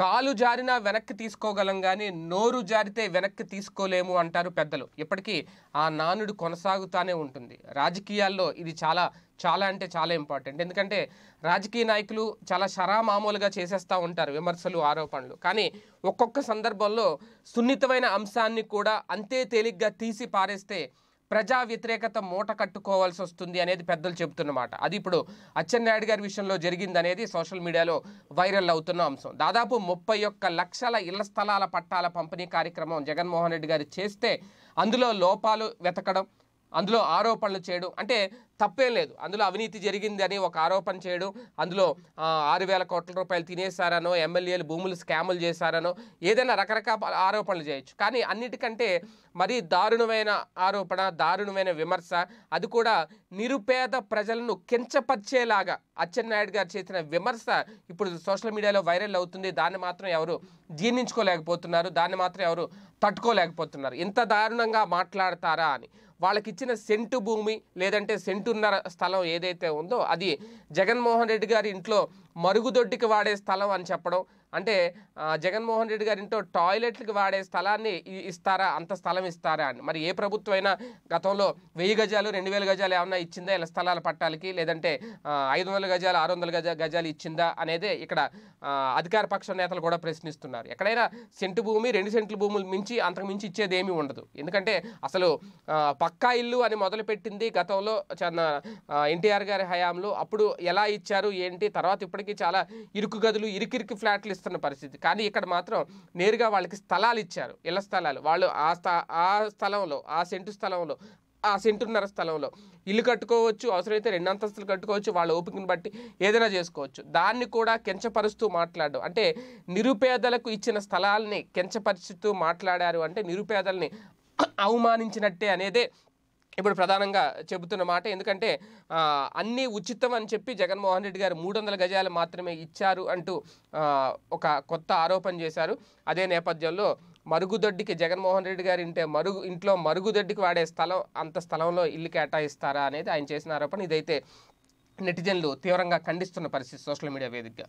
కాలు జారినా వెనక్కి తీసుకోగలం కానీ నోరు జారితే వెనక్కి తీసుకోలేము అంటారు పెద్దలు ఇప్పటికీ ఆ నానుడు కొనసాగుతానే ఉంటుంది రాజకీయాల్లో ఇది చాలా చాలా అంటే చాలా ఇంపార్టెంట్ ఎందుకంటే రాజకీయ నాయకులు చాలా షరా మామూలుగా చేసేస్తూ ఉంటారు విమర్శలు ఆరోపణలు కానీ ఒక్కొక్క సందర్భంలో సున్నితమైన అంశాన్ని కూడా అంతే తేలిగ్గా తీసి పారేస్తే ప్రజా వ్యతిరేకత మూట కట్టుకోవాల్సి వస్తుంది అనేది పెద్దలు చెబుతున్నమాట అది ఇప్పుడు అచ్చెన్నాయుడు గారి విషయంలో జరిగింది అనేది సోషల్ మీడియాలో వైరల్ అవుతున్న అంశం దాదాపు ముప్పై ఒక్క లక్షల ఇళ్ల స్థలాల పట్టాల పంపిణీ కార్యక్రమం జగన్మోహన్ రెడ్డి గారు చేస్తే అందులో లోపాలు వెతకడం అందులో ఆరోపణలు చేయడం అంటే తప్పేం లేదు అందులో అవినీతి జరిగింది అని ఒక ఆరోపణ చేయడం అందులో ఆరు వేల కోట్ల రూపాయలు తినేశారనో ఎమ్మెల్యేలు భూములు స్కాములు చేశారనో ఏదైనా రకరకాల ఆరోపణలు చేయొచ్చు కానీ అన్నిటికంటే మరీ దారుణమైన ఆరోపణ దారుణమైన విమర్శ అది కూడా నిరుపేద ప్రజలను కించపరిచేలాగా అచ్చెన్నాయుడు గారు చేసిన విమర్శ ఇప్పుడు సోషల్ మీడియాలో వైరల్ అవుతుంది దాన్ని మాత్రం ఎవరు జీర్ణించుకోలేకపోతున్నారు దాన్ని మాత్రం ఎవరు తట్టుకోలేకపోతున్నారు ఇంత దారుణంగా మాట్లాడతారా అని వాళ్ళకి ఇచ్చిన సెంటు భూమి లేదంటే సెంటున్నర స్థలం ఏదైతే ఉందో అది జగన్మోహన్ రెడ్డి గారి ఇంట్లో మరుగుదొడ్డికి వాడే స్థలం అని చెప్పడం అంటే జగన్మోహన్ రెడ్డి గారింటో టాయిలెట్లకు వాడే స్థలాన్ని ఇస్తారా అంత స్థలం ఇస్తారా అని మరి ఏ అయినా గతంలో వెయ్యి గజాలు రెండు వేల గజాలు ఏమన్నా ఇచ్చిందా ఇలా స్థలాల పట్టాలకి లేదంటే ఐదు వందల గజాలు ఆరు వందల గజ గజాలు ఇచ్చిందా అనేది ఇక్కడ అధికార పక్ష నేతలు కూడా ప్రశ్నిస్తున్నారు ఎక్కడైనా సెంటు భూమి రెండు సెంట్ల భూములు మించి అంతకు మించి ఇచ్చేది ఏమీ ఉండదు ఎందుకంటే అసలు పక్కా ఇల్లు అని మొదలుపెట్టింది గతంలో ఎన్టీఆర్ గారి హయాంలో అప్పుడు ఎలా ఇచ్చారు ఏంటి తర్వాత ఇప్పటికీ చాలా ఇరుకు గదులు ఇరుకిరికి ఫ్లాట్లు కనిపిస్తున్న పరిస్థితి కానీ ఇక్కడ మాత్రం నేరుగా వాళ్ళకి స్థలాలు ఇచ్చారు ఇళ్ళ స్థలాలు వాళ్ళు ఆ స్థా ఆ స్థలంలో ఆ సెంటు స్థలంలో ఆ సెంటున్నర స్థలంలో ఇల్లు కట్టుకోవచ్చు అవసరమైతే రెండు అంతస్తులు కట్టుకోవచ్చు వాళ్ళ ఓపికను బట్టి ఏదైనా చేసుకోవచ్చు దాన్ని కూడా కెంచపరుస్తూ మాట్లాడడం అంటే నిరుపేదలకు ఇచ్చిన స్థలాల్ని కెంచపరుస్తూ మాట్లాడారు అంటే నిరుపేదల్ని అవమానించినట్టే అనేదే ఇప్పుడు ప్రధానంగా చెబుతున్న మాట ఎందుకంటే అన్నీ ఉచితం అని చెప్పి జగన్మోహన్ రెడ్డి గారు మూడు వందల గజాలు మాత్రమే ఇచ్చారు అంటూ ఒక కొత్త ఆరోపణ చేశారు అదే నేపథ్యంలో మరుగుదొడ్డికి జగన్మోహన్ రెడ్డి గారి ఇంటే మరుగు ఇంట్లో మరుగుదొడ్డికి వాడే స్థలం అంత స్థలంలో ఇల్లు కేటాయిస్తారా అనేది ఆయన చేసిన ఆరోపణ ఇదైతే నెటిజన్లు తీవ్రంగా ఖండిస్తున్న పరిస్థితి సోషల్ మీడియా వేదికగా